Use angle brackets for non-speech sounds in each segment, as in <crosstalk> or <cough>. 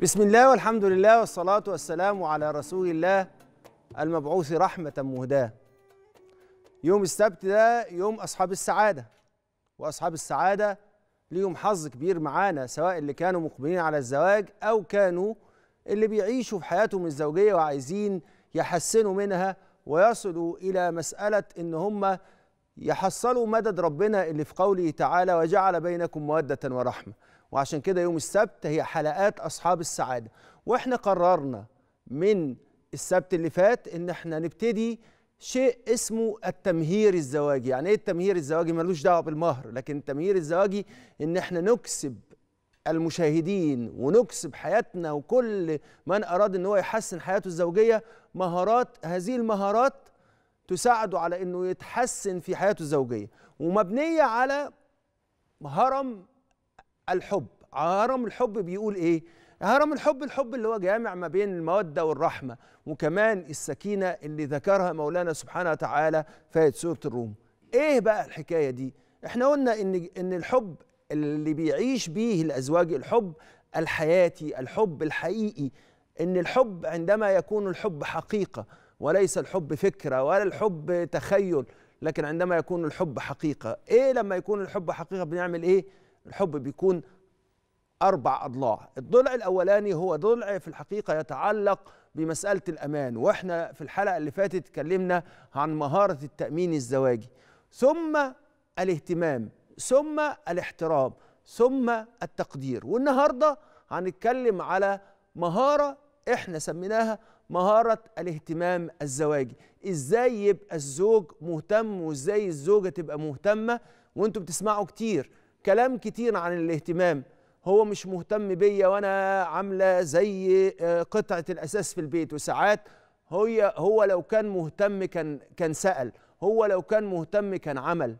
بسم الله والحمد لله والصلاة والسلام على رسول الله المبعوث رحمة مهداة يوم السبت ده يوم أصحاب السعادة وأصحاب السعادة ليهم حظ كبير معانا سواء اللي كانوا مقبلين على الزواج أو كانوا اللي بيعيشوا في حياتهم الزوجية وعايزين يحسنوا منها ويصلوا إلى مسألة إن هم يحصلوا مدد ربنا اللي في قوله تعالى وجعل بينكم مودة ورحمة وعشان كده يوم السبت هي حلقات أصحاب السعادة وإحنا قررنا من السبت اللي فات إن إحنا نبتدي شيء اسمه التمهير الزواجي يعني ايه التمهير الزواجي ملوش دعوه بالمهر لكن التمهير الزواجي ان احنا نكسب المشاهدين ونكسب حياتنا وكل من اراد ان هو يحسن حياته الزوجيه مهارات هذه المهارات تساعده على انه يتحسن في حياته الزوجيه ومبنيه على هرم الحب هرم الحب بيقول ايه هرم الحب الحب اللي هو جامع ما بين المودة والرحمة وكمان السكينة اللي ذكرها مولانا سبحانه وتعالى في سورة الروم ايه بقى الحكاية دي احنا قلنا ان ان الحب اللي بيعيش به الازواج الحب الحياتي الحب الحقيقي ان الحب عندما يكون الحب حقيقة وليس الحب فكرة ولا الحب تخيل لكن عندما يكون الحب حقيقة ايه لما يكون الحب حقيقة بنعمل ايه الحب بيكون أربع أضلاع الضلع الأولاني هو ضلع في الحقيقة يتعلق بمسألة الأمان وإحنا في الحلقة اللي فاتت اتكلمنا عن مهارة التأمين الزواجي ثم الاهتمام ثم الاحترام ثم التقدير والنهاردة هنتكلم على مهارة إحنا سميناها مهارة الاهتمام الزواجي إزاي يبقى الزوج مهتم وإزاي الزوجة تبقى مهتمة وانتم بتسمعوا كتير كلام كتير عن الاهتمام هو مش مهتم بيا وانا عامله زي آه، قطعه الاساس في البيت وساعات هي هو لو كان مهتم كان كان سال هو لو كان مهتم كان عمل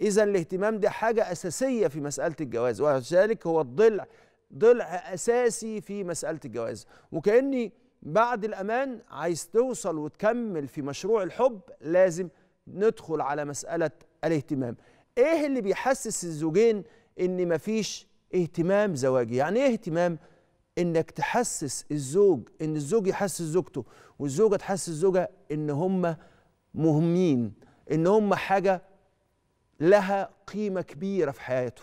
اذا الاهتمام دي حاجه اساسيه في مساله الجواز وذلك هو الضلع ضلع اساسي في مساله الجواز وكاني بعد الامان عايز توصل وتكمل في مشروع الحب لازم ندخل على مساله الاهتمام ايه اللي بيحسس الزوجين ان مفيش اهتمام زواجي يعني ايه اهتمام انك تحسس الزوج ان الزوج يحسس زوجته والزوجه تحسس زوجها ان هم مهمين ان هم حاجه لها قيمه كبيره في حياته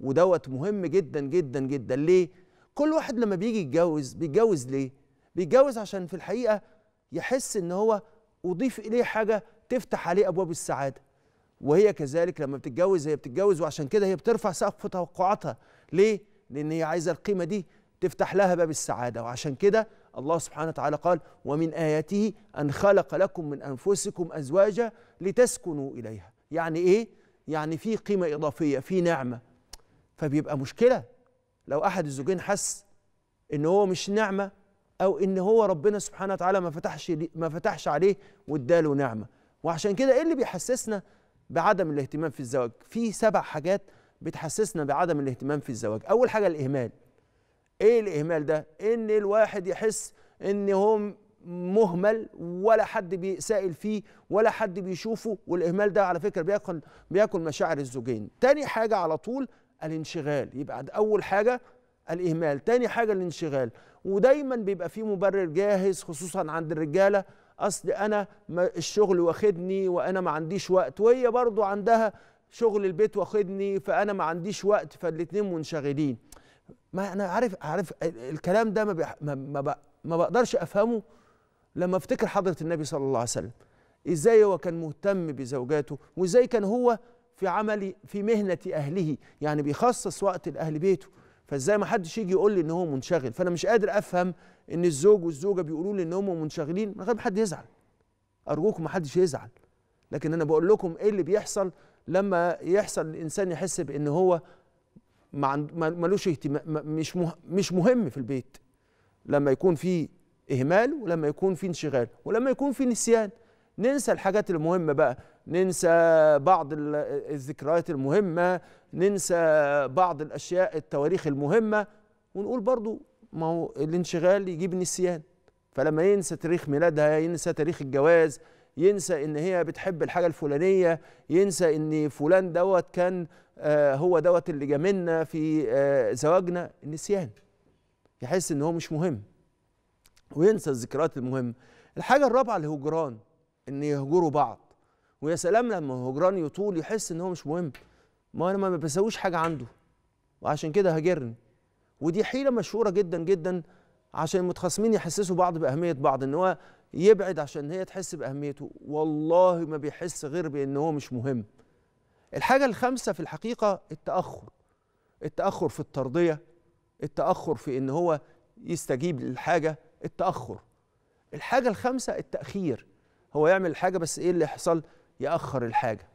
ودوت مهم جدا جدا جدا ليه كل واحد لما بيجي يتجوز بيتجوز ليه بيتجوز عشان في الحقيقه يحس ان هو اضيف اليه حاجه تفتح عليه ابواب السعاده وهي كذلك لما بتتجوز هي بتتجوز وعشان كده هي بترفع سقف توقعاتها ليه؟ لأن هي عايزة القيمة دي تفتح لها باب السعادة وعشان كده الله سبحانه وتعالى قال ومن آياته أن خلق لكم من أنفسكم أزواجا لتسكنوا إليها يعني إيه؟ يعني في قيمة إضافية في نعمة فبيبقى مشكلة لو أحد الزوجين حس إن هو مش نعمة أو إن هو ربنا سبحانه وتعالى ما فتحش ما فتحش عليه واداله نعمة وعشان كده إيه اللي بيحسسنا بعدم الاهتمام في الزواج في سبع حاجات بتحسسنا بعدم الاهتمام في الزواج اول حاجه الاهمال ايه الاهمال ده ان الواحد يحس ان هو مهمل ولا حد بيسائل فيه ولا حد بيشوفه والاهمال ده على فكره بياكل بياكل مشاعر الزوجين تاني حاجه على طول الانشغال يبقى اول حاجه الاهمال تاني حاجه الانشغال ودايما بيبقى فيه مبرر جاهز خصوصا عند الرجاله اصل انا الشغل واخدني وانا ما عنديش وقت وهي برضو عندها شغل البيت واخدني فانا ما عنديش وقت فالاتنين منشغلين ما انا عارف عارف الكلام ده ما بيح ما, ما, ما بقدرش افهمه لما افتكر حضره النبي صلى الله عليه وسلم ازاي هو كان مهتم بزوجاته وازاي كان هو في عمل في مهنه اهله يعني بيخصص وقت لاهل بيته فازاي ما حدش يجي يقول لي ان هو منشغل فانا مش قادر افهم ان الزوج والزوجه بيقولوا لي ان هم منشغلين من غير ما حد يزعل ارجوكم ما حدش يزعل لكن انا بقول لكم ايه اللي بيحصل لما يحصل الانسان يحس بان هو ملوش اهتمام مش مش مهم في البيت لما يكون في اهمال ولما يكون في انشغال ولما يكون في نسيان ننسى الحاجات المهمه بقى ننسى بعض الذكريات المهمه ننسى بعض الاشياء التواريخ المهمه ونقول برضو ما هو الانشغال يجيب نسيان فلما ينسى تاريخ ميلادها ينسى تاريخ الجواز ينسى ان هي بتحب الحاجه الفلانيه ينسى ان فلان دوت كان آه، هو دوت اللي جاملنا في آه، زواجنا النسيان يحس ان هو مش مهم وينسى الذكريات المهمه الحاجه الرابعه الهجران ان يهجروا بعض ويا سلام لما الهجران يطول يحس ان هو مش مهم ما انا ما بسويش حاجه عنده وعشان كده هاجرني ودي حيله مشهوره جدا جدا عشان المتخاصمين يحسسوا بعض باهميه بعض ان هو يبعد عشان هي تحس باهميته والله ما بيحس غير بان هو مش مهم الحاجه الخامسه في الحقيقه التاخر التاخر في الترضيه التاخر في ان هو يستجيب للحاجه التاخر الحاجه الخامسه التاخير هو يعمل الحاجه بس ايه اللي يحصل ياخر الحاجه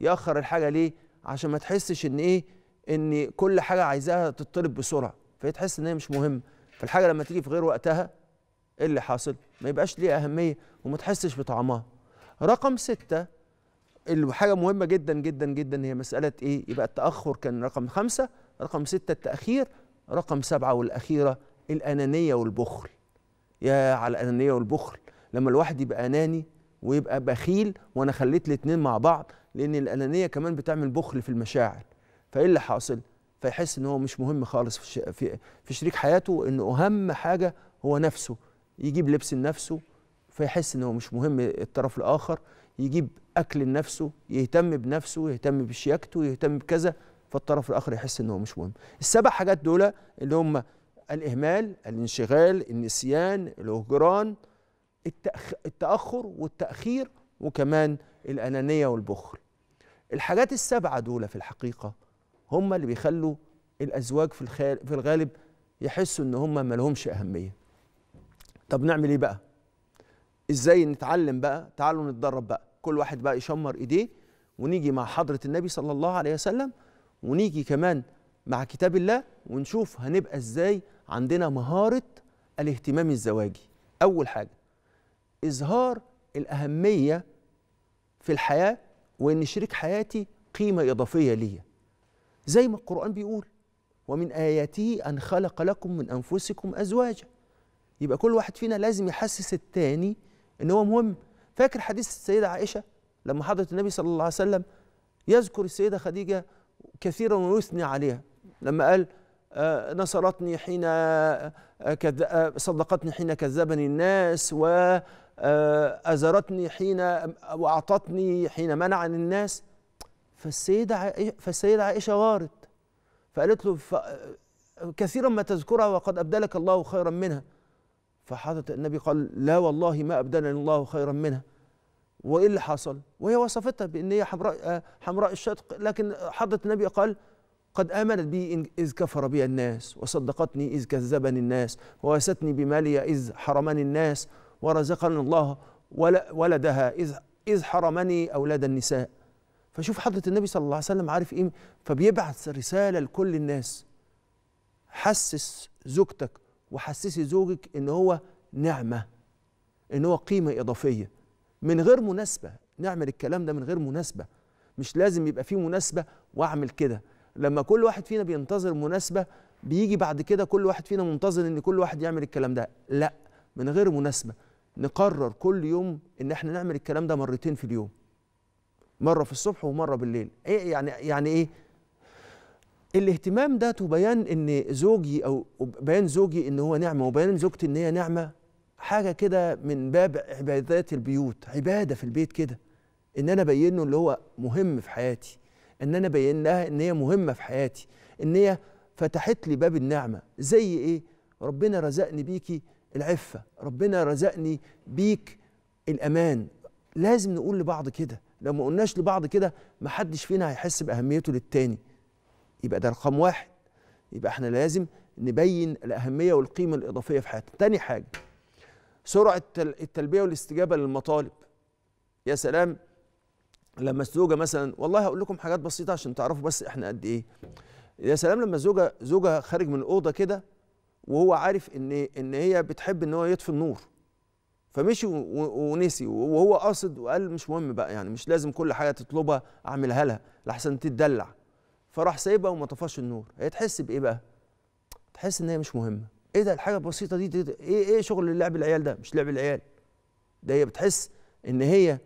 ياخر الحاجه ليه عشان ما تحسش ان ايه ان كل حاجه عايزاها تطلب بسرعه فهي تحس ان هي مش مهمه فالحاجه لما تيجي في غير وقتها ايه اللي حاصل ما يبقاش ليها اهميه وما تحسش بطعمها رقم ستة الحاجة مهمة جدا جدا جدا هي مسألة ايه يبقى التأخر كان رقم خمسة رقم ستة التأخير رقم سبعة والأخيرة الأنانية والبخل يا على الأنانية والبخل لما الواحد يبقى أناني ويبقى بخيل وانا خليت الاتنين مع بعض لان الانانيه كمان بتعمل بخل في المشاعر فايه اللي حاصل فيحس ان هو مش مهم خالص في, في, في شريك حياته ان اهم حاجه هو نفسه يجيب لبس لنفسه فيحس ان هو مش مهم الطرف الاخر يجيب اكل لنفسه يهتم بنفسه يهتم بشياكته يهتم بكذا فالطرف الاخر يحس ان هو مش مهم السبع حاجات دول اللي هم الاهمال الانشغال النسيان الهجران التأخر والتأخير وكمان الأنانية والبخل الحاجات السبعة دول في الحقيقة هم اللي بيخلوا الأزواج في, في الغالب يحسوا إن هم مالهمش أهمية طب نعمل إيه بقى؟ إزاي نتعلم بقى؟ تعالوا نتدرب بقى كل واحد بقى يشمر إيديه ونيجي مع حضرة النبي صلى الله عليه وسلم ونيجي كمان مع كتاب الله ونشوف هنبقى إزاي عندنا مهارة الاهتمام الزواجي أول حاجة إظهار الأهمية في الحياة وإن شريك حياتي قيمة إضافية ليا زي ما القرآن بيقول ومن آياته أن خلق لكم من أنفسكم أزواجا يبقى كل واحد فينا لازم يحسس التاني إن هو مهم فاكر حديث السيدة عائشة لما حضرت النبي صلى الله عليه وسلم يذكر السيدة خديجة كثيرا ويثني عليها لما قال آه، نصرتني حين آه، آه، صدقتني حين كذبني الناس و آه، أزرتني حين وأعطتني حين منع الناس فالسيدة فالسيدة عائشة غارت فقالت له كثيرا ما تذكرها وقد أبدلك الله خيرا منها فحضرة النبي قال لا والله ما أبدلني الله خيرا منها وإيه اللي حصل وهي وصفتها بأن هي حمراء, آه، حمراء الشدق لكن حضرة النبي قال قد آمنت بي إذ كفر بي الناس وصدقتني إذ كذبني الناس وواستني بمالي إذ حرمني الناس ورزقني الله ولدها إذ إذ حرمني أولاد النساء فشوف حضرة النبي صلى الله عليه وسلم عارف إيه فبيبعث رسالة لكل الناس حسس زوجتك وحسسي زوجك إن هو نعمة إن هو قيمة إضافية من غير مناسبة نعمل الكلام ده من غير مناسبة مش لازم يبقى فيه مناسبة وأعمل كده لما كل واحد فينا بينتظر مناسبة بيجي بعد كده كل واحد فينا منتظر إن كل واحد يعمل الكلام ده لأ من غير مناسبه نقرر كل يوم ان احنا نعمل الكلام ده مرتين في اليوم مره في الصبح ومره بالليل ايه يعني يعني ايه الاهتمام ده تبين ان زوجي او بيان زوجي ان هو نعمه وبيان زوجتي ان هي نعمه حاجه كده من باب عبادات البيوت عباده في البيت كده ان انا بينه اللي هو مهم في حياتي ان انا بين لها ان هي مهمه في حياتي ان هي فتحت لي باب النعمه زي ايه ربنا رزقني بيكي العفه ربنا رزقني بيك الامان لازم نقول لبعض كده لو ما قلناش لبعض كده محدش فينا هيحس باهميته للتاني يبقى ده رقم واحد يبقى احنا لازم نبين الاهميه والقيمه الاضافيه في حياتنا تاني حاجه سرعه التلبيه والاستجابه للمطالب يا سلام لما الزوجه مثلا والله هقول لكم حاجات بسيطه عشان تعرفوا بس احنا قد ايه يا سلام لما الزوجه زوجها خارج من الاوضه كده وهو عارف ان ان هي بتحب ان هو يطفي النور فمشي ونسي وهو قاصد وقال مش مهم بقى يعني مش لازم كل حاجه تطلبها اعملها لها لحسن تتدلع فراح سايبها وما طفاش النور هي تحس بايه بقى تحس ان هي مش مهمه ايه ده الحاجه البسيطه دي, دي, دي ايه ايه شغل لعب العيال ده مش لعب العيال ده هي بتحس ان هي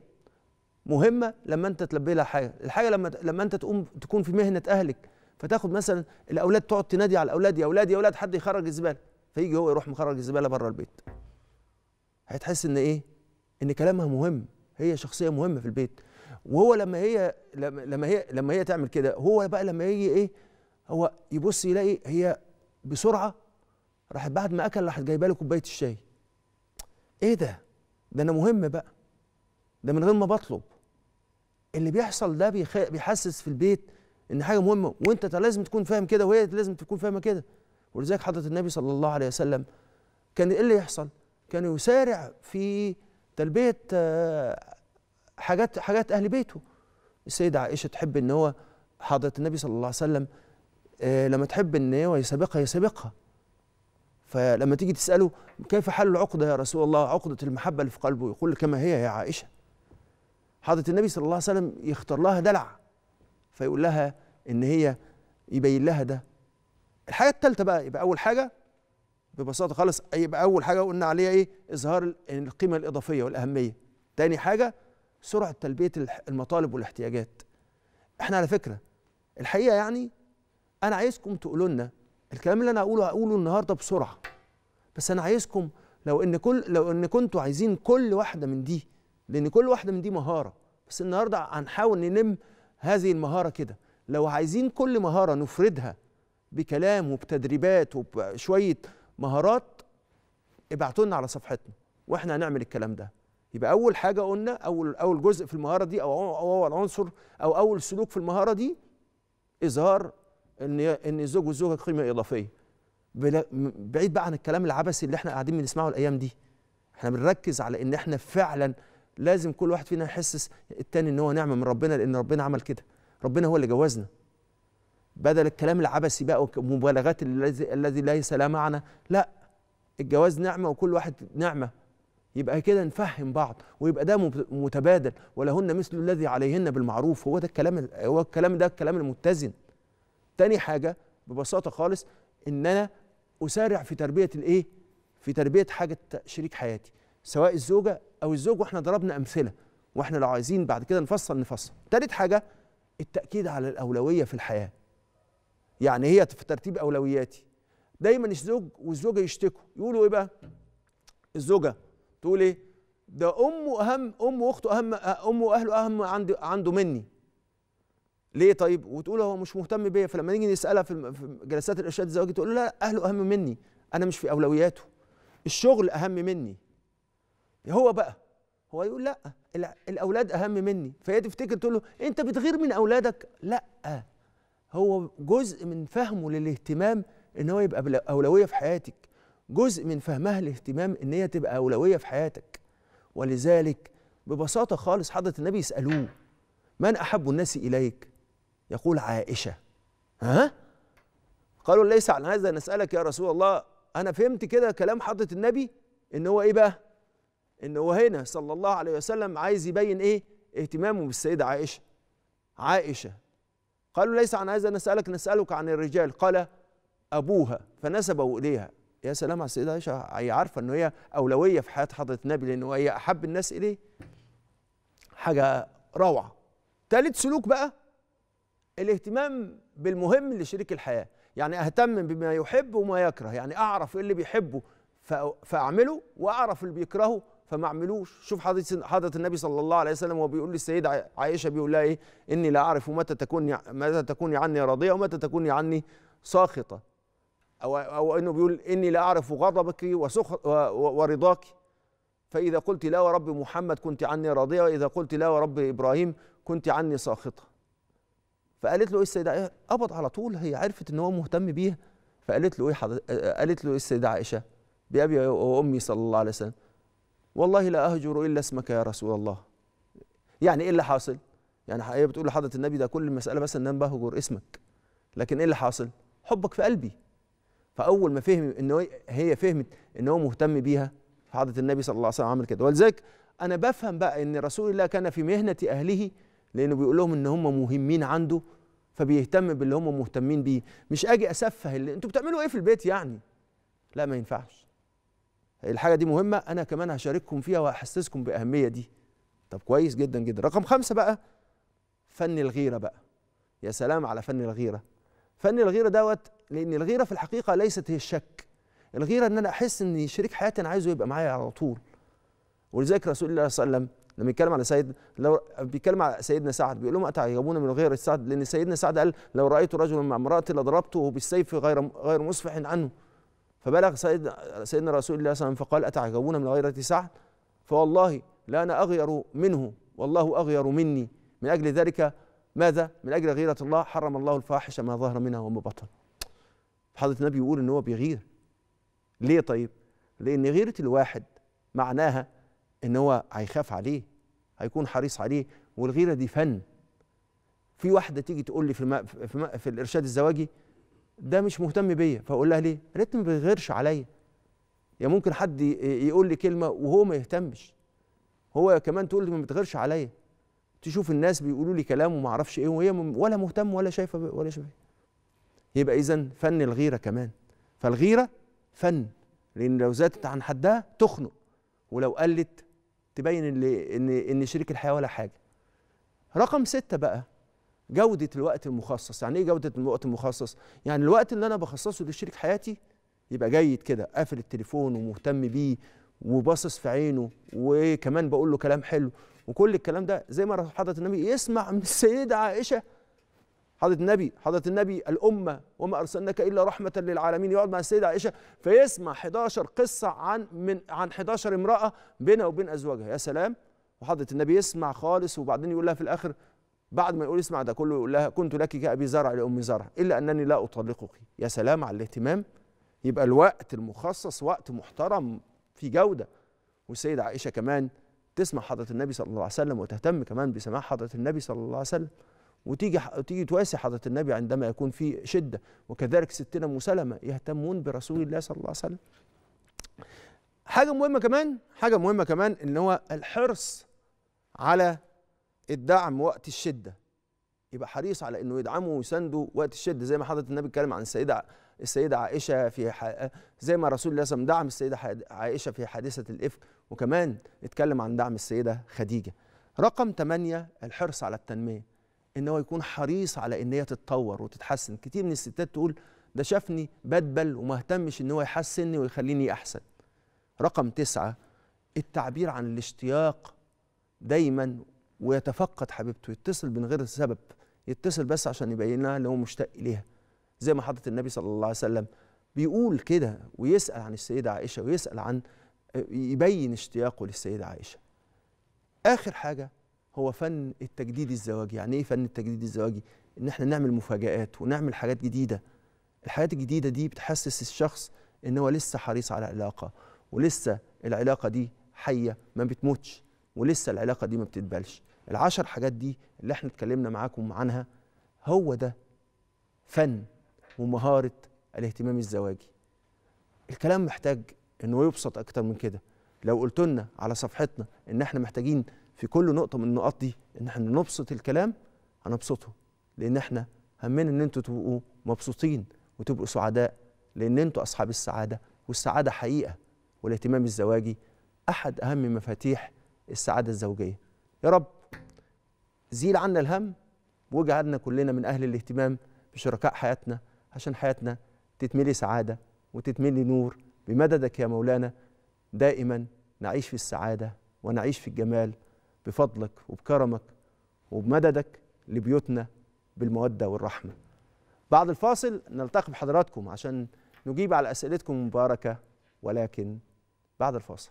مهمه لما انت تلبي لها حاجه الحاجه لما لما انت تقوم تكون في مهنه اهلك فتاخد مثلا الاولاد تقعد تنادي على الاولاد يا اولاد يا اولاد حد يخرج الزباله فيجي هو يروح مخرج الزباله بره البيت هتحس ان ايه ان كلامها مهم هي شخصيه مهمه في البيت وهو لما هي لما هي لما هي تعمل كده هو بقى لما يجي ايه هو يبص يلاقي هي بسرعه راحت بعد ما اكل راحت جايبه له كوبايه الشاي ايه ده ده انا مهم بقى ده من غير ما بطلب اللي بيحصل ده بيحسس في البيت ان حاجه مهمه وانت لازم تكون فاهم كده وهي لازم تكون فاهمه كده ولذلك حضره النبي صلى الله عليه وسلم كان ايه اللي يحصل كان يسارع في تلبيه آه، حاجات حاجات اهل بيته السيده عائشه تحب ان هو حضره النبي صلى الله عليه وسلم آه، لما تحب ان هو يسابقها يسابقها فلما تيجي تساله كيف حل العقده يا رسول الله عقده المحبه اللي في قلبه يقول كما هي يا عائشه حضره النبي صلى الله عليه وسلم يختار لها دلع فيقول لها ان هي يبين لها ده الحاجه الثالثه بقى يبقى اول حاجه ببساطه خالص يبقى اول حاجه قلنا عليها ايه اظهار القيمه الاضافيه والاهميه تاني حاجه سرعه تلبيه المطالب والاحتياجات احنا على فكره الحقيقه يعني انا عايزكم تقولوا لنا الكلام اللي انا هقوله هقوله النهارده بسرعه بس انا عايزكم لو ان كل لو ان كنتوا عايزين كل واحده من دي لان كل واحده من دي مهاره بس النهارده هنحاول نلم هذه المهاره كده لو عايزين كل مهارة نفردها بكلام وبتدريبات وبشوية مهارات ابعتوا لنا على صفحتنا واحنا هنعمل الكلام ده يبقى اول حاجه قلنا اول اول جزء في المهاره دي او اول عنصر او اول سلوك في المهاره دي اظهار ان ان الزوج والزوجه قيمه اضافيه بعيد بقى عن الكلام العبثي اللي احنا قاعدين بنسمعه الايام دي احنا بنركز على ان احنا فعلا لازم كل واحد فينا يحسس التاني ان هو نعمه من ربنا لان ربنا عمل كده ربنا هو اللي جوزنا بدل الكلام العبثي بقى الذي الذي ليس لا معنى لا الجواز نعمه وكل واحد نعمه يبقى كده نفهم بعض ويبقى ده متبادل ولهن مثل الذي عليهن بالمعروف هو ده الكلام هو الكلام ده الكلام المتزن تاني حاجه ببساطه خالص ان انا اسارع في تربيه الايه في تربيه حاجه شريك حياتي سواء الزوجه او الزوج واحنا ضربنا امثله واحنا لو عايزين بعد كده نفصل نفصل تالت حاجه التاكيد على الاولويه في الحياه يعني هي في ترتيب اولوياتي دايما الزوج والزوجه يشتكوا يقولوا ايه بقى الزوجه تقول ايه ده امه اهم امه واخته اهم امه واهله اهم عندي عنده مني ليه طيب وتقول هو مش مهتم بيا فلما نيجي نسالها في جلسات الارشاد الزواجي تقول لا اهله اهم مني انا مش في اولوياته الشغل اهم مني هو بقى هو يقول لا الاولاد اهم مني فهي تفتكر تقول له انت بتغير من اولادك لا هو جزء من فهمه للاهتمام ان هو يبقى اولويه في حياتك جزء من فهمها الاهتمام ان هي تبقى اولويه في حياتك ولذلك ببساطه خالص حضره النبي يسالوه من احب الناس اليك يقول عائشه ها قالوا ليس عن هذا نسالك يا رسول الله انا فهمت كده كلام حضره النبي ان هو ايه بقى ان هو هنا صلى الله عليه وسلم عايز يبين ايه اهتمامه بالسيده عائشه عائشه قالوا ليس عن هذا نسالك نسالك عن الرجال قال ابوها فنسبه اليها يا سلام على السيده عائشه هي عارفه ان هي اولويه في حياه حضره النبي لان هي احب الناس اليه حاجه روعه ثالث سلوك بقى الاهتمام بالمهم لشريك الحياه يعني اهتم بما يحب وما يكره يعني اعرف ايه اللي بيحبه فاعمله واعرف اللي بيكرهه فما عملوش شوف حضرة حضرة النبي صلى الله عليه وسلم وبيقول للسيدة عائشة بيقول لها إيه إني لا أعرف متى تكون متى تكوني عني راضية ومتى تكوني عني ساخطة أو أو إنه بيقول إني لا أعرف غضبك وسخ ورضاك فإذا قلت لا ورب محمد كنت عني راضية وإذا قلت لا ورب إبراهيم كنت عني ساخطة فقالت له إيه السيدة عائشة قبض على طول هي عرفت إن هو مهتم بيها فقالت له إيه قالت له إيه السيدة عائشة بأبي وأمي صلى الله عليه وسلم والله لا أهجر إلا اسمك يا رسول الله يعني إيه اللي حاصل يعني هي بتقول لحضرة النبي ده كل المسألة بس إن أنا بهجر اسمك لكن إيه اللي حاصل حبك في قلبي فأول ما فهم إن هي فهمت إن هو مهتم بيها حضرة النبي صلى الله عليه وسلم عمل كده ولذلك أنا بفهم بقى إن رسول الله كان في مهنة أهله لأنه بيقول لهم إن هم مهمين عنده فبيهتم باللي هم مهتمين بيه مش أجي أسفه اللي أنتوا بتعملوا إيه في البيت يعني لا ما ينفعش الحاجه دي مهمه انا كمان هشارككم فيها وهحسسكم باهميه دي طب كويس جدا جدا رقم خمسة بقى فن الغيره بقى يا سلام على فن الغيره فن الغيره دوت لان الغيره في الحقيقه ليست هي الشك الغيره ان انا احس ان شريك حياتي انا عايزه يبقى معايا على طول ولذلك رسول الله صلى الله عليه وسلم لما بيتكلم على سيد لو بيتكلم على سيدنا سعد بيقول لهم اتعجبون من غير سعد لان سيدنا سعد قال لو رايت رجلا مع امراه لضربته بالسيف غير غير مصفح عنه فبلغ سيدنا, سيدنا رسول الله صلى الله عليه وسلم فقال أتعجبون من غيرة سعد فوالله لا أنا أغير منه والله أغير مني من أجل ذلك ماذا من أجل غيرة الله حرم الله الفاحشة ما ظهر منها وما بطن حضرة النبي يقول إن هو بيغير ليه طيب لأن غيرة الواحد معناها إن هو هيخاف عليه هيكون حريص عليه والغيرة دي فن في واحدة تيجي تقول لي في, في, في الإرشاد الزواجي ده مش مهتم بيا فاقول لها ليه الريتم ما بيغيرش عليا يا ممكن حد يقول لي كلمه وهو ما يهتمش هو كمان تقول لي ما بتغيرش عليا تشوف الناس بيقولوا لي كلام وما اعرفش ايه وهي ولا مهتم ولا شايفه ولا شايفه يبقى اذا فن الغيره كمان فالغيره فن لان لو زادت عن حدها تخنق ولو قلت تبين ان ان شريك الحياه ولا حاجه رقم ستة بقى جوده الوقت المخصص يعني ايه جوده الوقت المخصص يعني الوقت اللي انا بخصصه لشريك حياتي يبقى جيد كده قافل التليفون ومهتم بيه وباصص في عينه وكمان بقول له كلام حلو وكل الكلام ده زي ما حضره النبي يسمع من <laughs> السيده عائشه حضره النبي حضره النبي الامه وما ارسلناك الا رحمه للعالمين يقعد مع السيده عائشه فيسمع 11 قصه عن من عن 11 امراه بينها وبين ازواجها يا سلام وحضره النبي يسمع خالص وبعدين يقول لها في الاخر بعد ما يقول اسمع ده كله يقول لها كنت لك كأبي زرع لأم زرع إلا أنني لا أطلقك يا سلام على الاهتمام يبقى الوقت المخصص وقت محترم في جودة والسيدة عائشة كمان تسمع حضرة النبي صلى الله عليه وسلم وتهتم كمان بسماع حضرة النبي صلى الله عليه وسلم وتيجي تيجي تواسي حضرة النبي عندما يكون في شدة وكذلك ستنا أم سلمة يهتمون برسول الله صلى الله عليه وسلم حاجة مهمة كمان حاجة مهمة كمان إن هو الحرص على الدعم وقت الشده يبقى حريص على انه يدعمه ويسنده وقت الشده زي ما حضره النبي اتكلم عن السيده السيده عائشه في ح... زي ما رسول الله صلى دعم السيده عائشه في حادثه الافك وكمان اتكلم عن دعم السيده خديجه رقم ثمانية الحرص على التنميه ان هو يكون حريص على ان هي تتطور وتتحسن كتير من الستات تقول ده شافني بدبل وما اهتمش ان هو يحسني ويخليني احسن رقم تسعة التعبير عن الاشتياق دايما ويتفقد حبيبته يتصل من غير سبب يتصل بس عشان يبين لها ان هو مشتاق اليها زي ما حضرة النبي صلى الله عليه وسلم بيقول كده ويسأل عن السيدة عائشة ويسأل عن يبين اشتياقه للسيدة عائشة آخر حاجة هو فن التجديد الزواجي يعني ايه فن التجديد الزواجي ان احنا نعمل مفاجآت ونعمل حاجات جديدة الحاجات الجديدة دي بتحسس الشخص ان هو لسه حريص على علاقة ولسه العلاقة دي حية ما بتموتش ولسه العلاقة دي ما بتتبلش العشر حاجات دي اللي احنا اتكلمنا معاكم عنها هو ده فن ومهارة الاهتمام الزواجي الكلام محتاج انه يبسط اكتر من كده لو قلت لنا على صفحتنا ان احنا محتاجين في كل نقطة من النقاط دي ان احنا نبسط الكلام هنبسطه لان احنا همنا ان انتوا تبقوا مبسوطين وتبقوا سعداء لان انتوا اصحاب السعادة والسعادة حقيقة والاهتمام الزواجي احد اهم مفاتيح السعادة الزوجية يا رب زيل عنا الهم واجعلنا كلنا من أهل الاهتمام بشركاء حياتنا عشان حياتنا تتملي سعادة وتتملي نور بمددك يا مولانا دائما نعيش في السعادة ونعيش في الجمال بفضلك وبكرمك وبمددك لبيوتنا بالمودة والرحمة بعد الفاصل نلتقي بحضراتكم عشان نجيب على أسئلتكم مباركة ولكن بعد الفاصل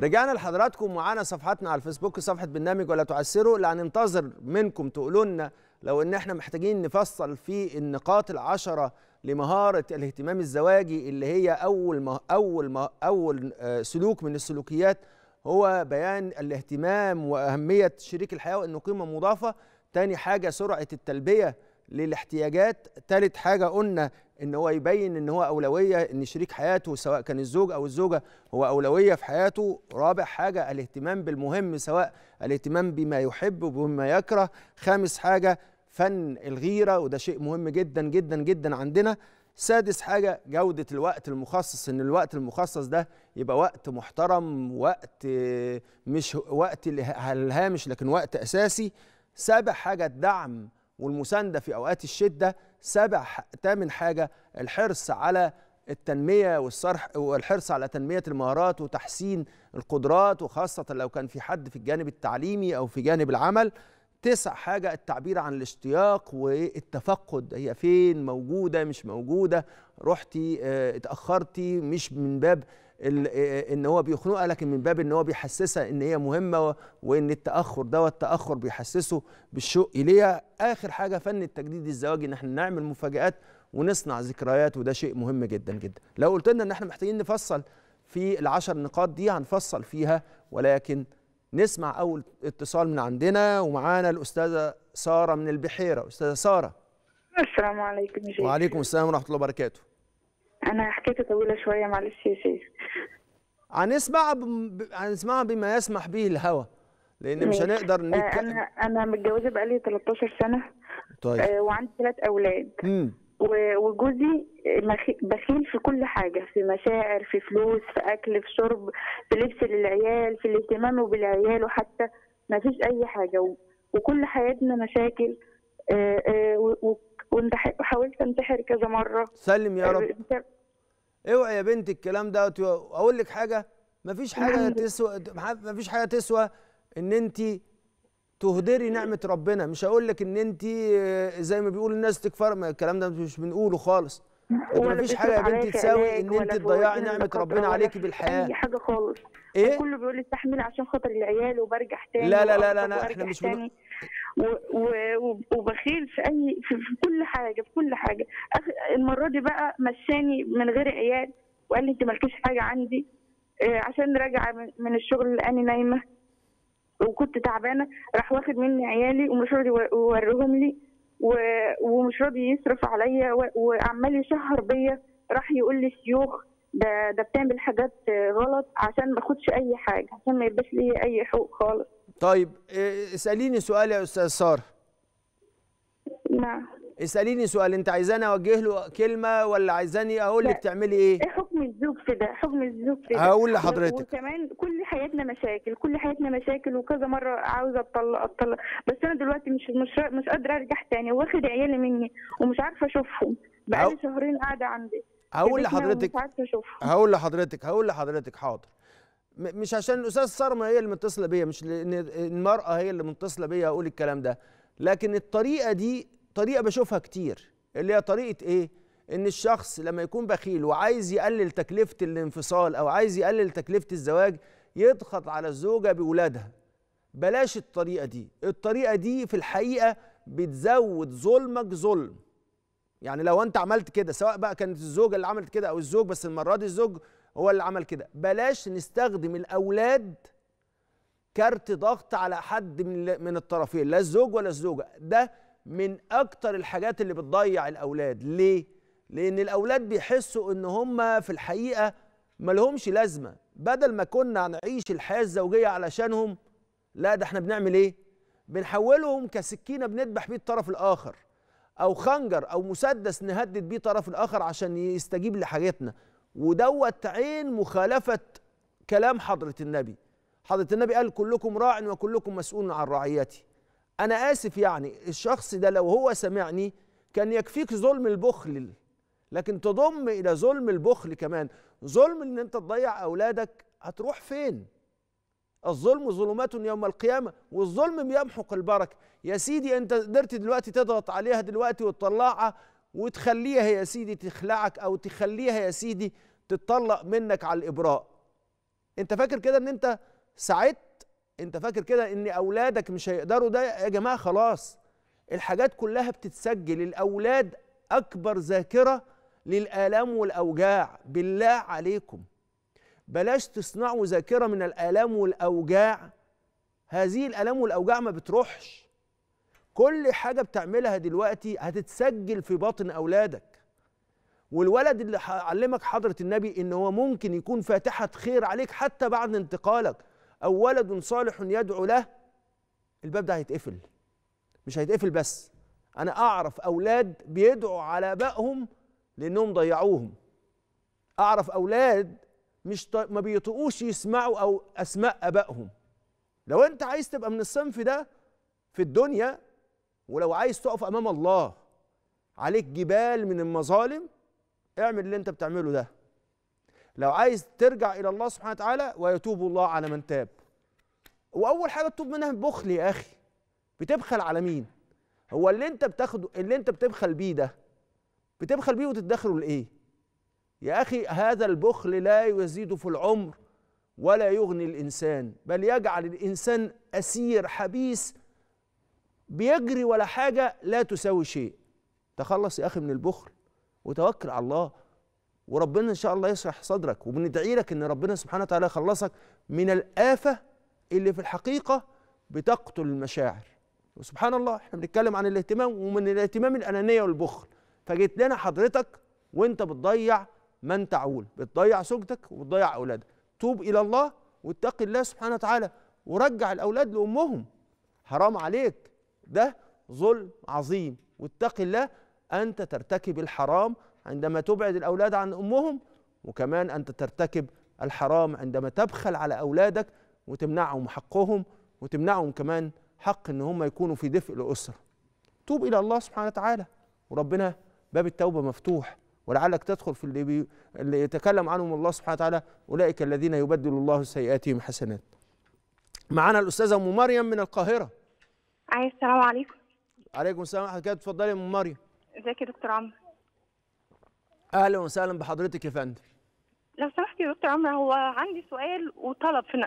رجعنا لحضراتكم معانا صفحتنا على الفيسبوك صفحه برنامج ولا تعسروا لأن ننتظر منكم تقولوا لنا لو ان احنا محتاجين نفصل في النقاط العشره لمهاره الاهتمام الزواجي اللي هي اول ما اول ما اول آه، سلوك من السلوكيات هو بيان الاهتمام واهميه شريك الحياه وانه قيمه مضافه تاني حاجه سرعه التلبيه للاحتياجات ثالث حاجه قلنا ان هو يبين ان هو اولويه ان شريك حياته سواء كان الزوج او الزوجه هو اولويه في حياته رابع حاجه الاهتمام بالمهم سواء الاهتمام بما يحب وبما يكره خامس حاجه فن الغيره وده شيء مهم جدا جدا جدا عندنا سادس حاجة جودة الوقت المخصص إن الوقت المخصص ده يبقى وقت محترم وقت مش وقت الهامش لكن وقت أساسي سابع حاجة الدعم والمسانده في اوقات الشده سابع تامن حاجه الحرص على التنميه والصرح والحرص على تنميه المهارات وتحسين القدرات وخاصه لو كان في حد في الجانب التعليمي او في جانب العمل تسع حاجة التعبير عن الاشتياق والتفقد هي فين موجودة مش موجودة رحتي آه، اتأخرتي مش من باب ان هو بيخنقها لكن من باب ان هو بيحسسها ان هي مهمه وان التاخر دوت التاخر بيحسسه بالشوق اليها اخر حاجه فن التجديد الزواجي ان احنا نعمل مفاجات ونصنع ذكريات وده شيء مهم جدا جدا لو قلت لنا ان احنا محتاجين نفصل في العشر نقاط دي هنفصل فيها ولكن نسمع اول اتصال من عندنا ومعانا الاستاذه ساره من البحيره استاذه ساره السلام عليكم جيد. وعليكم السلام ورحمه الله وبركاته انا حكيت طويله شويه معلش يا شيخ هنسمع ب... هنسمعها بما يسمح به الهوى لان مش هنقدر آه، نتكلم انا انا متجوزه بقالي 13 سنه طيب آه، وعندي ثلاث اولاد امم وجوزي بخيل في كل حاجة في مشاعر في فلوس في أكل في شرب في لبس للعيال في الاهتمام بالعيال وحتى ما فيش أي حاجة وكل حياتنا مشاكل آه، وحاولت انتحر كذا مره سلم يا رب اوعي يا بنتي الكلام ده اقول لك حاجه مفيش حاجه تسوى مفيش حاجه تسوى ان انت تهدري نعمه ربنا مش هقول لك ان انت آه، زي ما بيقول الناس تكفر الكلام ده مش بنقوله خالص ولا مفيش حاجه يا بنتي تساوي ان انت تضيعي نعمه ربنا عليكي بالحياه اي حاجه خالص ايه كله بيقول لي استحمل عشان خاطر العيال وبرجع تاني لا لا لا لا, لا احنا مش بنقول وبخيل في اي في, في كل حاجه في كل حاجه المره دي بقى مشاني من غير عيال وقال لي انت مالكيش حاجه عندي آه، عشان راجعه من الشغل لاني نايمه وكنت تعبانه راح واخد مني عيالي ومش راضي يوريهم لي ومش راضي يصرف عليا وعمال يشهر بيا راح يقول لي شيوخ ده ده بتعمل حاجات غلط عشان ما اخدش اي حاجه عشان ما يبقاش لي اي حقوق خالص طيب اساليني سؤال يا استاذ ساره نعم اساليني سؤال انت عايزاني اوجه له كلمه ولا عايزاني اقول لك تعملي ايه؟ ايه حكم الزوج في ده؟ حكم الزوج في ده هقول لحضرتك وكمان كل حياتنا مشاكل كل حياتنا مشاكل وكذا مره عاوزه اطلق اطلق بس انا دلوقتي مش مش مش قادره ارجع تاني واخد عيالي مني ومش عارفه اشوفهم بقالي لي شهرين قاعده عندي هقول لحضرتك هقول لحضرتك هقول لحضرتك حاضر مش عشان الاستاذ صرمه هي اللي متصله بيا مش لان المراه هي اللي متصله بيا اقول الكلام ده لكن الطريقه دي طريقه بشوفها كتير اللي هي طريقه ايه ان الشخص لما يكون بخيل وعايز يقلل تكلفه الانفصال او عايز يقلل تكلفه الزواج يضغط على الزوجه باولادها بلاش الطريقه دي الطريقه دي في الحقيقه بتزود ظلمك ظلم يعني لو انت عملت كده سواء بقى كانت الزوجه اللي عملت كده او الزوج بس المره دي الزوج هو اللي عمل كده بلاش نستخدم الاولاد كارت ضغط على حد من من الطرفين لا الزوج ولا الزوجه ده من اكتر الحاجات اللي بتضيع الاولاد ليه لان الاولاد بيحسوا ان هم في الحقيقه ملهمش لازمه بدل ما كنا نعيش الحياه الزوجيه علشانهم لا ده احنا بنعمل ايه بنحولهم كسكينه بنذبح بيه الطرف الاخر او خنجر او مسدس نهدد بيه الطرف الاخر عشان يستجيب لحاجتنا ودوت عين مخالفه كلام حضره النبي حضره النبي قال كلكم راع وكلكم مسؤول عن رعيتي انا اسف يعني الشخص ده لو هو سمعني كان يكفيك ظلم البخل لكن تضم الى ظلم البخل كمان ظلم ان انت تضيع اولادك هتروح فين الظلم ظلمات يوم القيامة والظلم بيمحق البركة يا سيدي انت قدرت دلوقتي تضغط عليها دلوقتي وتطلعها وتخليها يا سيدي تخلعك او تخليها يا سيدي تتطلق منك على الابراء انت فاكر كده ان انت ساعدت انت فاكر كده ان اولادك مش هيقدروا ده يا جماعه خلاص الحاجات كلها بتتسجل الاولاد اكبر ذاكره للالام والاوجاع بالله عليكم بلاش تصنعوا ذاكره من الالام والاوجاع هذه الالام والاوجاع ما بتروحش كل حاجه بتعملها دلوقتي هتتسجل في بطن اولادك والولد اللي علمك حضره النبي ان هو ممكن يكون فاتحه خير عليك حتى بعد انتقالك أو ولد صالح يدعو له الباب ده هيتقفل مش هيتقفل بس أنا أعرف أولاد بيدعوا على ابائهم لأنهم ضيعوهم أعرف أولاد مش ط... ما بيطقوش يسمعوا أو أسماء آبائهم لو أنت عايز تبقى من الصنف ده في الدنيا ولو عايز تقف أمام الله عليك جبال من المظالم اعمل اللي أنت بتعمله ده لو عايز ترجع الى الله سبحانه وتعالى ويتوب الله على من تاب واول حاجه تتوب منها البخل يا اخي بتبخل على مين هو اللي انت بتاخده اللي انت بتبخل بيه ده بتبخل بيه وتدخله لايه يا اخي هذا البخل لا يزيد في العمر ولا يغني الانسان بل يجعل الانسان اسير حبيس بيجري ولا حاجه لا تساوي شيء تخلص يا اخي من البخل وتوكل على الله وربنا ان شاء الله يشرح صدرك وبندعي لك ان ربنا سبحانه وتعالى يخلصك من الافه اللي في الحقيقه بتقتل المشاعر وسبحان الله احنا بنتكلم عن الاهتمام ومن الاهتمام الانانيه والبخل فجيت لنا حضرتك وانت بتضيع من تعول بتضيع زوجتك وبتضيع اولادك توب الى الله واتق الله سبحانه وتعالى ورجع الاولاد لامهم حرام عليك ده ظلم عظيم واتق الله انت ترتكب الحرام عندما تبعد الأولاد عن أمهم وكمان أنت ترتكب الحرام عندما تبخل على أولادك وتمنعهم حقهم وتمنعهم كمان حق ان هم يكونوا في دفء الاسره توب الى الله سبحانه وتعالى وربنا باب التوبه مفتوح ولعلك تدخل في اللي, بي... اللي يتكلم عنهم الله سبحانه وتعالى اولئك الذين يبدل الله سيئاتهم حسنات معانا الاستاذه ام مريم من القاهره السلام عليكم عليكم السلام ورحمه الله اتفضلي يا ام مريم ازيك يا دكتور عمرو اهلا وسهلا بحضرتك يا فندم لو سمحت يا دكتور عمرو هو عندي سؤال وطلب في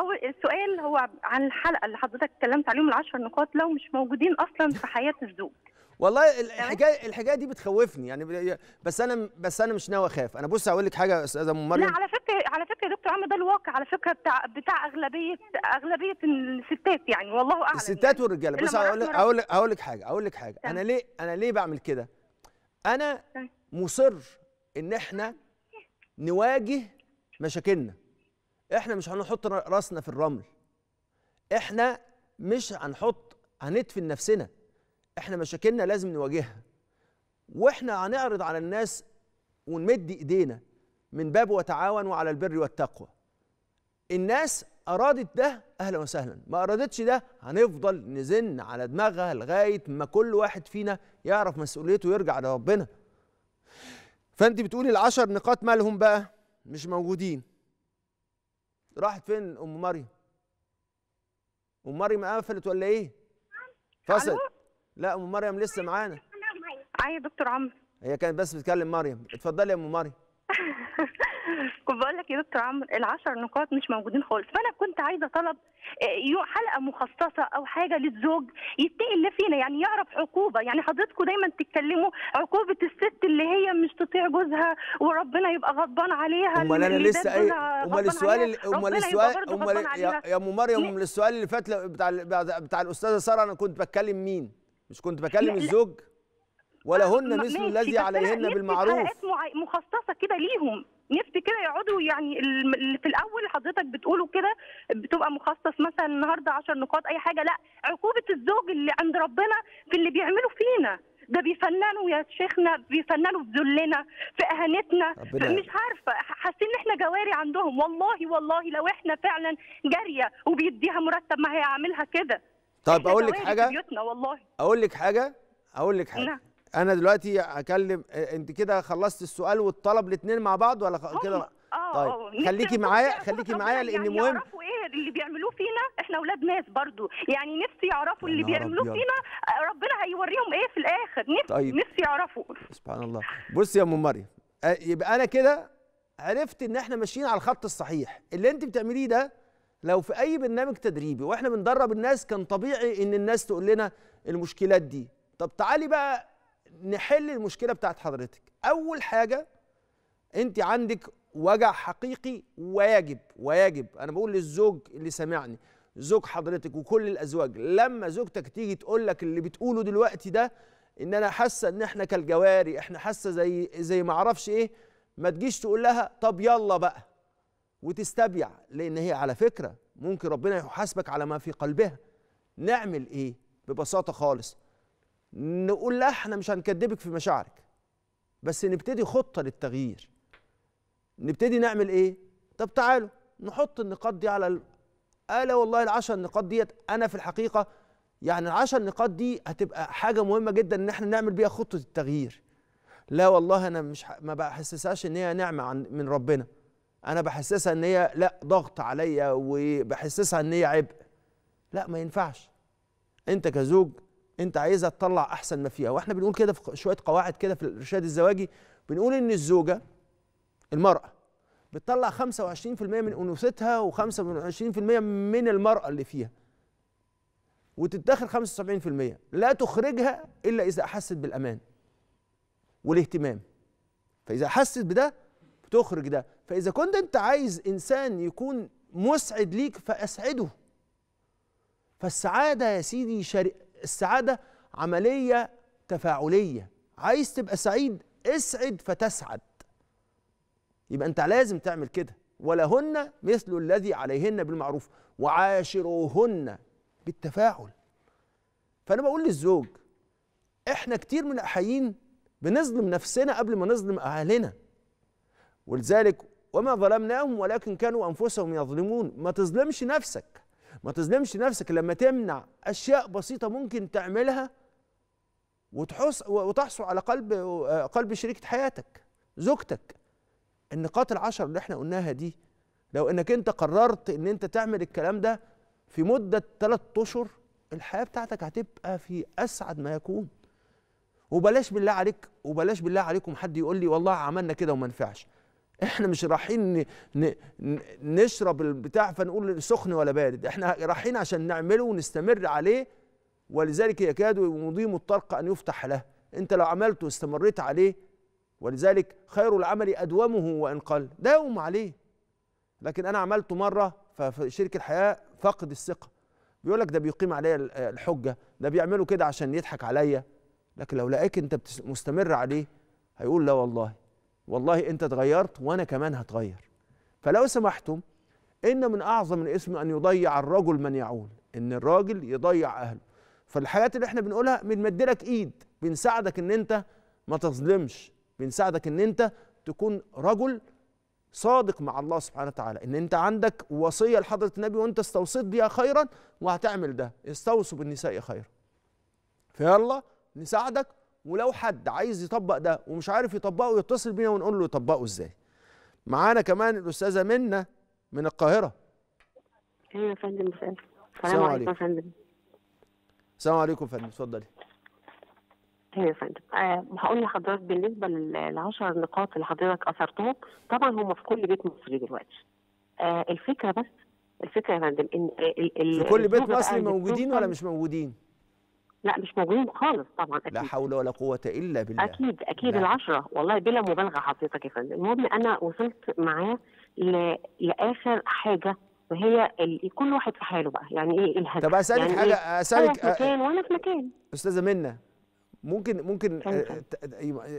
اول السؤال هو عن الحلقه اللي حضرتك اتكلمت عليهم العشر نقاط لو مش موجودين اصلا في حياه الزوج والله الحكايه الحكايه دي بتخوفني يعني بس انا بس انا مش ناوي اخاف انا بص هقول لك حاجه يا استاذه ممر لا على فكره على فكره يا دكتور عمرو ده الواقع على فكره بتاع بتاع اغلبيه اغلبيه الستات يعني والله اعلم الستات يعني. والرجاله بص هقول لك هقول لك حاجه هقول لك حاجه انا ليه انا ليه بعمل كده انا مصر ان احنا نواجه مشاكلنا احنا مش هنحط راسنا في الرمل احنا مش هنحط هندفن نفسنا احنا مشاكلنا لازم نواجهها واحنا هنعرض على الناس ونمد ايدينا من باب وتعاونوا على البر والتقوى الناس أرادت ده أهلا وسهلا ما أرادتش ده هنفضل نزن على دماغها لغاية ما كل واحد فينا يعرف مسؤوليته ويرجع لربنا فأنت بتقولي العشر نقاط مالهم بقى مش موجودين راحت فين أم مريم أم مريم قفلت ولا إيه فصل لا أم مريم لسه معانا أيوة يا دكتور عمرو هي كانت بس بتكلم مريم اتفضلي يا أم مريم <laughs> كنت بقول لك يا دكتور عمرو العشر نقاط مش موجودين خالص فانا كنت عايزه طلب آه، حلقه مخصصه او حاجه للزوج الله فينا يعني يعرف عقوبه يعني حضرتكم دايما تتكلموا عقوبه الست اللي هي مش تطيع جوزها وربنا يبقى غضبان عليها امال انا لسه ايه امال السؤال امال السؤال امال يا ام مريم السؤال اللي فات بتاع بتاع الاستاذه ساره انا كنت بتكلم مين مش كنت بكلم الزوج لا. ولهن مثل الذي عليهن بالمعروف حلقات مخصصه كده ليهم نفسي كده يقعدوا يعني اللي في الاول حضرتك بتقوله كده بتبقى مخصص مثلا النهارده 10 نقاط اي حاجه لا عقوبه الزوج اللي عند ربنا في اللي بيعمله فينا ده بيفننوا يا شيخنا بيفننوا في ذلنا في اهانتنا مش عارفه حاسين ان احنا جواري عندهم والله والله لو احنا فعلا جاريه وبيديها مرتب ما هيعملها كده طب اقول لك حاجه والله اقول لك حاجه اقول لك حاجه نعم. انا دلوقتي اكلم آه، انت كده خلصت السؤال والطلب الاثنين مع بعض ولا كده اه, آه، طيب خليكي معايا خليكي معايا يعني لان يعني مهم يعرفوا ايه اللي بيعملوه فينا احنا اولاد ناس برضو يعني نفسي يعرفوا اللي بيعملوه فينا آه، ربنا هيوريهم ايه في الاخر نفسي طيب. نفسي يعرفوا سبحان الله بصي يا ام مريم يبقى انا كده عرفت ان احنا ماشيين على الخط الصحيح اللي انت بتعمليه ده لو في اي برنامج تدريبي واحنا بندرب الناس كان طبيعي ان الناس تقول لنا المشكلات دي طب تعالي بقى نحل المشكله بتاعت حضرتك اول حاجه انت عندك وجع حقيقي ويجب ويجب انا بقول للزوج اللي سامعني زوج حضرتك وكل الازواج لما زوجتك تيجي تقول لك اللي بتقوله دلوقتي ده ان انا حاسه ان احنا كالجواري احنا حاسه زي زي ما اعرفش ايه ما تجيش تقول لها طب يلا بقى وتستبيع لان هي على فكره ممكن ربنا يحاسبك على ما في قلبها نعمل ايه ببساطه خالص نقول لا احنا مش هنكدبك في مشاعرك بس نبتدي خطه للتغيير نبتدي نعمل ايه طب تعالوا نحط النقاط دي على ال... الا آه والله العشر نقاط ديت انا في الحقيقه يعني العشر نقاط دي هتبقى حاجه مهمه جدا ان احنا نعمل بيها خطه التغيير لا والله انا مش ح... ما بحسسهاش ان هي نعمه عن... من ربنا انا بحسسها ان هي لا ضغط عليا وبحسسها ان هي عبء لا ما ينفعش انت كزوج انت عايزها تطلع احسن ما فيها واحنا بنقول كده في شويه قواعد كده في الارشاد الزواجي بنقول ان الزوجه المراه بتطلع 25% من انوثتها و25% من المراه اللي فيها وتدخر 75% لا تخرجها الا اذا احست بالامان والاهتمام فاذا حست بده بتخرج ده فاذا كنت انت عايز انسان يكون مسعد ليك فاسعده فالسعاده يا سيدي شرق السعادة عملية تفاعلية عايز تبقى سعيد اسعد فتسعد يبقى انت لازم تعمل كده ولهن مثل الذي عليهن بالمعروف وعاشروهن بالتفاعل فانا بقول للزوج احنا كتير من الاحيين بنظلم نفسنا قبل ما نظلم اهلنا ولذلك وما ظلمناهم ولكن كانوا انفسهم يظلمون ما تظلمش نفسك ما تظلمش نفسك لما تمنع اشياء بسيطه ممكن تعملها وتحص وتحصل على قلب قلب شريكه حياتك زوجتك النقاط العشر اللي احنا قلناها دي لو انك انت قررت ان انت تعمل الكلام ده في مده 3 اشهر الحياه بتاعتك هتبقى في اسعد ما يكون وبلاش بالله عليك وبلاش بالله عليكم حد يقول لي والله عملنا كده وما نفعش احنا مش رايحين نشرب البتاع فنقول سخن ولا بارد احنا رايحين عشان نعمله ونستمر عليه ولذلك يكاد مضيم الطرق ان يفتح له انت لو عملته واستمريت عليه ولذلك خير العمل ادومه وان قل داوم عليه لكن انا عملته مره فشريك الحياه فقد الثقه بيقول لك ده بيقيم عليا الحجه ده بيعمله كده عشان يضحك عليا لكن لو لقاك انت مستمر عليه هيقول لا والله والله انت اتغيرت وانا كمان هتغير فلو سمحتم ان من اعظم الاسم ان يضيع الرجل من يعول ان الراجل يضيع اهله فالحاجات اللي احنا بنقولها بنمد لك ايد بنساعدك ان انت ما تظلمش بنساعدك ان انت تكون رجل صادق مع الله سبحانه وتعالى ان انت عندك وصيه لحضره النبي وانت استوصيت بها خيرا وهتعمل ده استوصوا بالنساء خيرا فيلا نساعدك ولو حد عايز يطبق ده ومش عارف يطبقه يتصل بينا ونقول له يطبقه ازاي معانا كمان الاستاذه منى من القاهره ايوه يا فندم السلام عليكم يا فندم السلام عليكم يا فندم اتفضلي ايوه يا فندم أه هقول لحضرتك بالنسبه للعشر نقاط اللي حضرتك اثرتهم طبعا هم في كل بيت مصري دلوقتي أه الفكره بس الفكره يا فندم ان في كل بيت مصري موجودين ولا مش موجودين؟ لا مش موجودين خالص طبعا أكيد. لا حول ولا قوة إلا بالله أكيد أكيد لا. العشرة والله بلا مبالغة حضرتك يا فندم المهم أنا وصلت معاه ل... لآخر حاجة وهي ال... كل واحد في حاله بقى يعني إيه الهدف طب أسألك يعني حاجة إيه؟ أسألك أنا في مكان وأنا في مكان أستاذة منى ممكن ممكن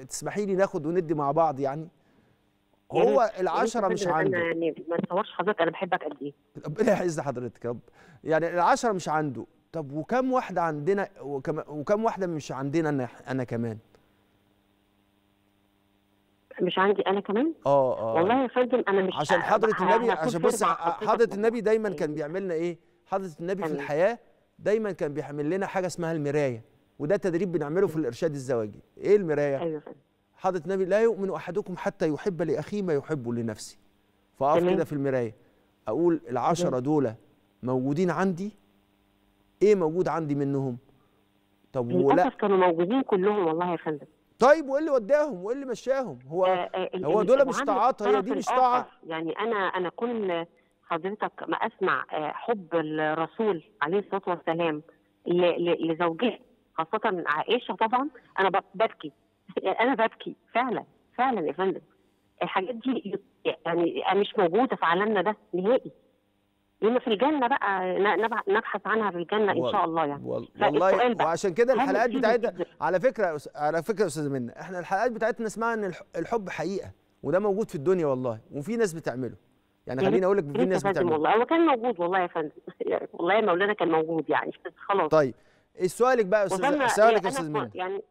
تسمحي لي ناخد وندي مع بعض يعني هو يعني العشرة مش عنده يعني ما تصورش حضرتك انا بحبك قد ايه ربنا يعز حضرتك رب يعني العشرة مش عنده طب وكم واحده عندنا وكم, وكم واحده مش عندنا انا انا كمان مش عندي انا كمان اه اه والله يا فندم انا مش عشان حضره النبي عشان بص حضره النبي دايما كان بيعمل لنا ايه حضره النبي في الحياه دايما كان بيعمل لنا حاجه اسمها المرايه وده تدريب بنعمله في الارشاد الزواجي ايه المرايه ايوه حضره النبي لا يؤمن احدكم حتى يحب لاخيه ما يحب لنفسه فاقف كده في المرايه اقول العشرة دول موجودين عندي ايه موجود عندي منهم طب ولا للاسف كانوا موجودين كلهم والله يا فندم طيب وايه اللي وداهم وايه اللي مشاهم هو آه, آه، هو دول مش طاعات هي دي مش طاعه يعني انا انا كل حضرتك ما اسمع آه، حب الرسول عليه الصلاه والسلام لزوجته خاصه عائشه طبعا انا ببكي <laughs> انا ببكي فعلا فعلا يا فندم الحاجات دي يعني مش موجوده في عالمنا ده نهائي اللي في الجنه بقى نبحث عنها في الجنه ان شاء الله يعني وال... والله وعشان كده الحلقات بتاعتنا على فكره على فكره استاذه منى احنا الحلقات بتاعتنا اسمها ان الحب حقيقه وده موجود في الدنيا والله وفي ناس بتعمله يعني خليني اقول لك في ناس بتعمله والله هو كان موجود والله يا فندم <laughs> يعني والله يا مولانا كان موجود يعني <laughs> خلاص طيب سؤالك بقى يا استاذ سؤالك يا استاذ منى يعني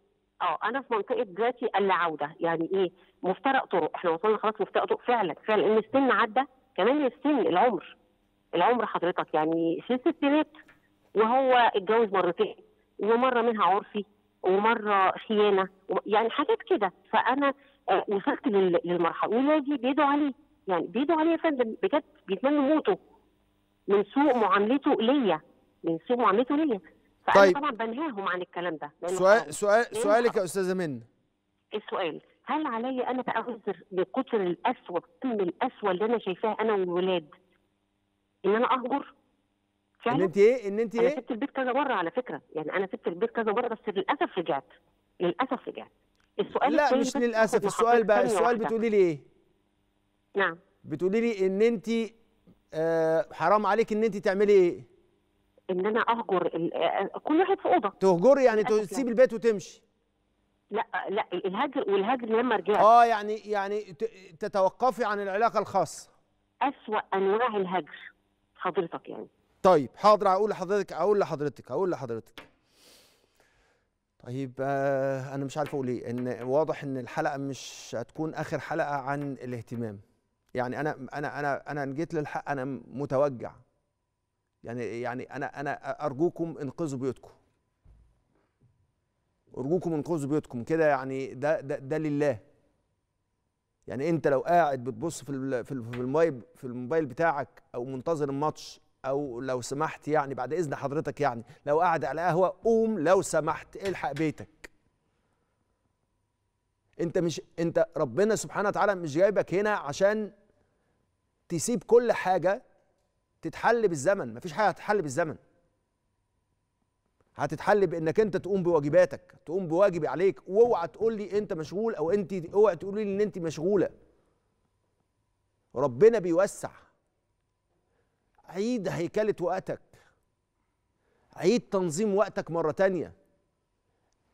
اه انا في منطقه دلوقتي اللا عوده يعني ايه مفترق طرق احنا وصلنا خلاص مفترق طرق فعلا فعلا ان السن عدى كمان السن العمر العمر حضرتك يعني في الستينات وهو اتجوز مرتين ومره منها عرفي ومره خيانه يعني حاجات كده فانا آه، وصلت للمرحله ولادي بيدعوا عليه يعني بيدعوا عليه يا فندم بجد بيتمنوا موته من سوء معاملته ليا من سوء معاملته ليا فانا طيب. طبعا بنهاهم عن الكلام ده سؤال سؤال سؤالك يا استاذه منى السؤال هل علي انا تعذر بكتر القسوه كم القسوه اللي انا شايفاها انا والولاد ان انا اهجر فعلا ان انت ايه ان انت ايه انا سبت البيت كذا مره على فكره يعني انا سبت البيت كذا مره بس للاسف رجعت للاسف رجعت السؤال لا مش للاسف السؤال بقى السؤال بتقولي لي ايه نعم بتقولي لي ان انت آه حرام عليك ان انت تعملي ايه ان انا اهجر آه، آه، كل واحد في اوضه تهجري يعني تسيب البيت وتمشي لا لا الهجر والهجر لما رجعت اه يعني يعني تتوقفي عن العلاقه الخاصه اسوا انواع الهجر حضرتك يعني طيب حاضر هقول لحضرتك هقول لحضرتك هقول لحضرتك طيب آه، انا مش عارف اقول ايه ان واضح ان الحلقه مش هتكون اخر حلقه عن الاهتمام يعني انا انا انا انا جيت للحق انا متوجع يعني يعني انا انا ارجوكم انقذوا بيوتكم ارجوكم انقذوا بيوتكم كده يعني ده ده, ده لله يعني انت لو قاعد بتبص في في الموبايل في الموبايل بتاعك او منتظر الماتش او لو سمحت يعني بعد اذن حضرتك يعني لو قاعد على قهوه قوم لو سمحت الحق بيتك انت مش انت ربنا سبحانه وتعالى مش جايبك هنا عشان تسيب كل حاجه تتحل بالزمن مفيش حاجه هتتحل بالزمن هتتحل بانك انت تقوم بواجباتك تقوم بواجب عليك واوعى تقول لي انت مشغول او انت اوعى تقولي لي ان انت مشغوله ربنا بيوسع عيد هيكله وقتك عيد تنظيم وقتك مره تانيه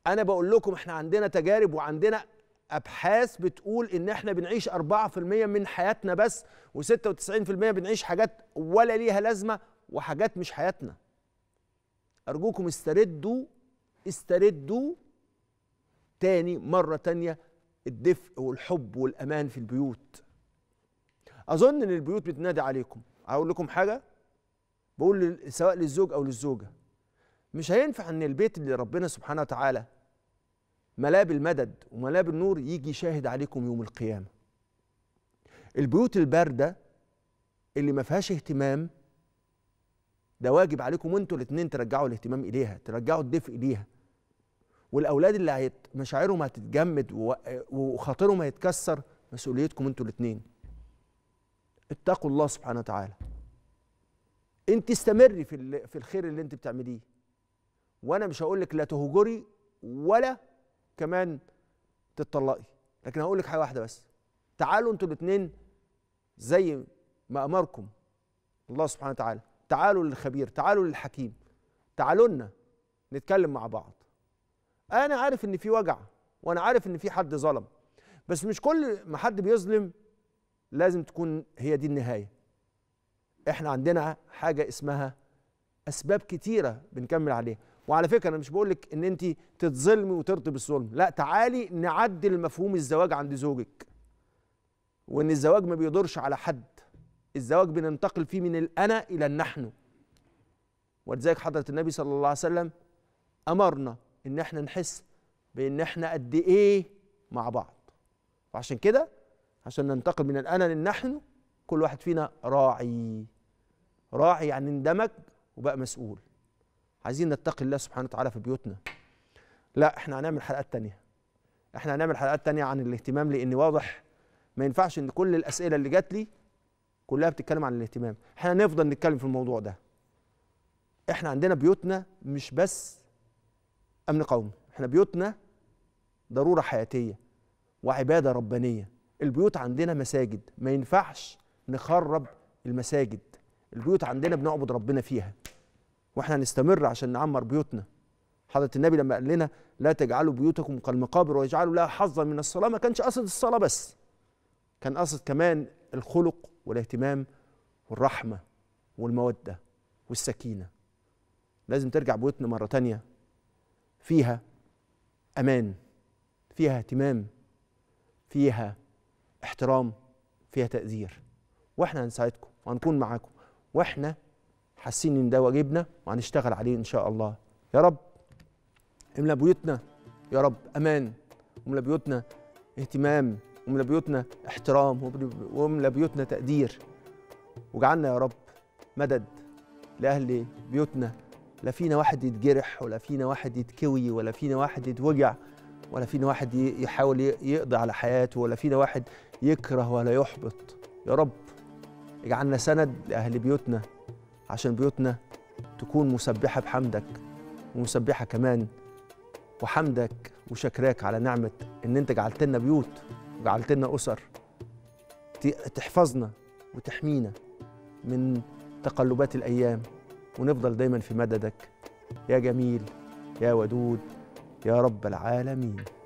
انا بقول لكم احنا عندنا تجارب وعندنا ابحاث بتقول ان احنا بنعيش 4% من حياتنا بس و96% بنعيش حاجات ولا ليها لازمه وحاجات مش حياتنا أرجوكم استردوا استردوا تاني مرة تانية الدفء والحب والأمان في البيوت أظن إن البيوت بتنادي عليكم أقول لكم حاجة بقول سواء للزوج أو للزوجة مش هينفع إن البيت اللي ربنا سبحانه وتعالى ملاب المدد وملاب النور يجي يشاهد عليكم يوم القيامة البيوت الباردة اللي ما فيهاش اهتمام ده واجب عليكم انتوا الاثنين ترجعوا الاهتمام اليها ترجعوا الدفء ليها والاولاد اللي هيت مشاعرهم هتتجمد وخاطرهم هيتكسر مسؤوليتكم انتوا الاثنين اتقوا الله سبحانه وتعالى انت استمري في في الخير اللي انت بتعمليه وانا مش هقول لك لا تهجري ولا كمان تتطلقي لكن هقول لك حاجه واحده بس تعالوا انتوا الاثنين زي ما امركم الله سبحانه وتعالى تعالوا للخبير تعالوا للحكيم تعالوا لنا نتكلم مع بعض انا عارف ان في وجع وانا عارف ان في حد ظلم بس مش كل ما حد بيظلم لازم تكون هي دي النهايه احنا عندنا حاجه اسمها اسباب كتيره بنكمل عليها وعلى فكره انا مش بقول لك ان انت تتظلمي وترضي بالظلم لا تعالي نعدل مفهوم الزواج عند زوجك وان الزواج ما بيضرش على حد الزواج بننتقل فيه من الأنا إلى النحن ولذلك حضرة النبي صلى الله عليه وسلم أمرنا إن إحنا نحس بإن إحنا قد إيه مع بعض وعشان كده عشان ننتقل من الأنا للنحن كل واحد فينا راعي راعي يعني اندمج وبقى مسؤول عايزين نتقي الله سبحانه وتعالى في بيوتنا لا احنا هنعمل حلقات تانية احنا هنعمل حلقات تانية عن الاهتمام لان واضح ما ينفعش ان كل الاسئله اللي جات لي كلها بتتكلم عن الاهتمام احنا نفضل نتكلم في الموضوع ده احنا عندنا بيوتنا مش بس امن قومي احنا بيوتنا ضروره حياتيه وعباده ربانيه البيوت عندنا مساجد ما ينفعش نخرب المساجد البيوت عندنا بنعبد ربنا فيها واحنا هنستمر عشان نعمر بيوتنا حضرة النبي لما قال لنا لا تجعلوا بيوتكم كالمقابر ويجعلوا لها حظا من الصلاة ما كانش قصد الصلاة بس كان قصد كمان الخلق والاهتمام والرحمة والمودة والسكينة لازم ترجع بيوتنا مرة تانية فيها أمان فيها اهتمام فيها احترام فيها تقدير واحنا هنساعدكم وهنكون معاكم واحنا حاسين ان ده واجبنا وهنشتغل عليه ان شاء الله يا رب املا بيوتنا يا رب امان املا بيوتنا اهتمام ومن بيوتنا احترام ومن بيوتنا تقدير وجعلنا يا رب مدد لأهل بيوتنا لا فينا واحد يتجرح ولا فينا واحد يتكوي ولا فينا واحد يتوجع ولا فينا واحد يحاول يقضي على حياته ولا فينا واحد يكره ولا يحبط يا رب اجعلنا سند لأهل بيوتنا عشان بيوتنا تكون مسبحة بحمدك ومسبحة كمان وحمدك وشكراك على نعمة إن أنت جعلت لنا بيوت جعلت لنا أسر تحفظنا وتحمينا من تقلبات الأيام ونفضل دايما في مددك يا جميل يا ودود يا رب العالمين